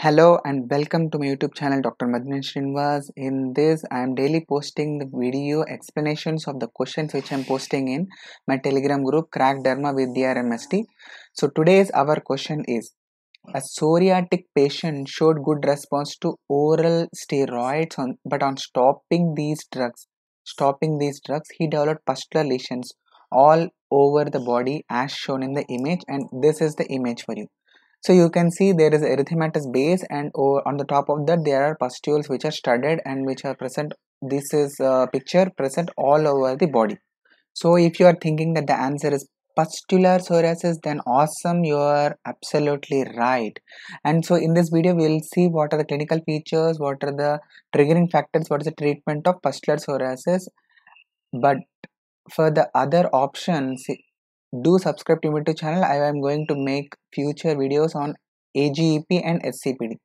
Hello and welcome to my YouTube channel Dr. Madan Srinivas. In this, I am daily posting the video explanations of the questions which I am posting in my Telegram group Crack Derma with DRMST. So today's our question is a psoriatic patient showed good response to oral steroids on, but on stopping these drugs, stopping these drugs, he developed pustular lesions all over the body as shown in the image and this is the image for you. So you can see there is erythematous base and on the top of that there are pustules which are studded and which are present. This is a picture present all over the body. So if you are thinking that the answer is pustular psoriasis then awesome you are absolutely right and so in this video we'll see what are the clinical features what are the triggering factors what is the treatment of pustular psoriasis but for the other options do subscribe to my youtube channel i am going to make future videos on agep and scpd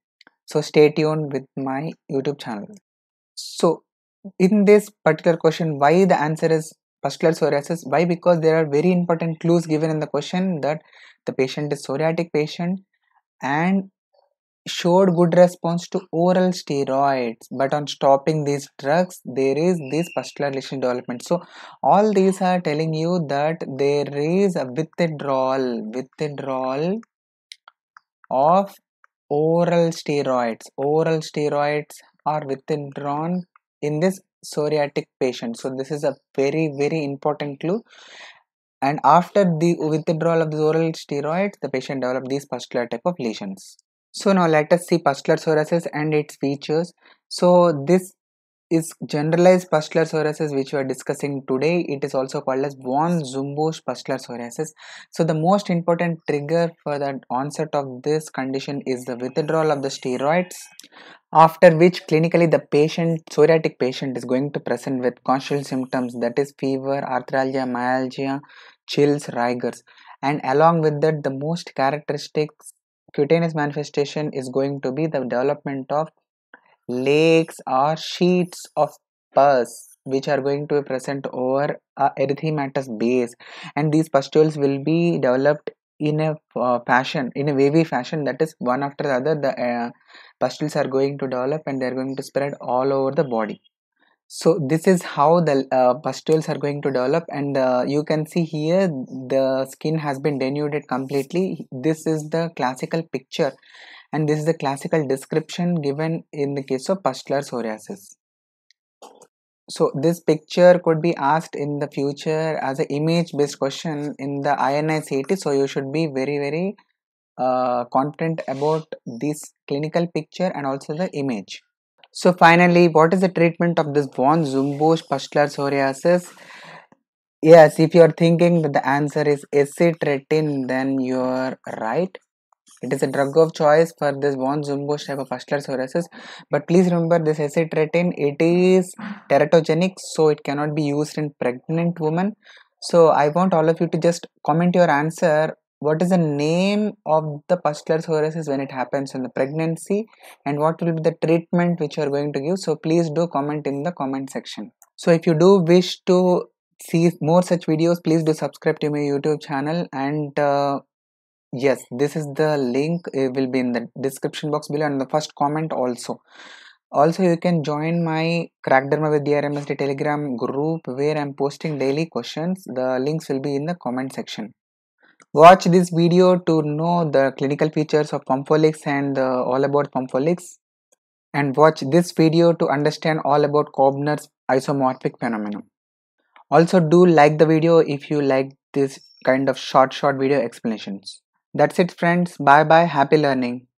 so stay tuned with my youtube channel so in this particular question why the answer is pustular psoriasis why because there are very important clues given in the question that the patient is psoriatic patient and showed good response to oral steroids but on stopping these drugs there is this particular lesion development so all these are telling you that there is a withdrawal withdrawal of oral steroids oral steroids are withdrawn in this psoriatic patient so this is a very very important clue and after the withdrawal of the oral steroids the patient developed these particular type of lesions so now let us see psoriasis and its features. So this is generalized psoriasis which we are discussing today. It is also called as von pustular psoriasis. So the most important trigger for the onset of this condition is the withdrawal of the steroids after which clinically the patient psoriatic patient is going to present with constitutional symptoms that is fever arthralgia myalgia chills rigors and along with that the most characteristics cutaneous manifestation is going to be the development of lakes or sheets of pus which are going to be present over uh, erythematous base and these pustules will be developed in a uh, fashion in a wavy fashion that is one after the other the uh, pustules are going to develop and they are going to spread all over the body so this is how the uh, pustules are going to develop and uh, you can see here the skin has been denuded completely this is the classical picture and this is the classical description given in the case of pustular psoriasis so this picture could be asked in the future as an image based question in the INICT so you should be very very uh, confident about this clinical picture and also the image so finally, what is the treatment of this von Zumbusch pustular psoriasis? Yes, if you are thinking that the answer is acetretin, then you are right. It is a drug of choice for this von Zumbusch type of pustular psoriasis. But please remember this acetretin, it is teratogenic, so it cannot be used in pregnant women. So I want all of you to just comment your answer what is the name of the pustular psoriasis when it happens in the pregnancy and what will be the treatment which you are going to give so please do comment in the comment section so if you do wish to see more such videos please do subscribe to my youtube channel and uh, yes this is the link it will be in the description box below and the first comment also also you can join my crackderma dharma with drmsd telegram group where i'm posting daily questions the links will be in the comment section Watch this video to know the clinical features of pompholix and uh, all about pompholix and watch this video to understand all about Cobner's isomorphic phenomenon. Also do like the video if you like this kind of short short video explanations. That's it friends. Bye bye. Happy learning.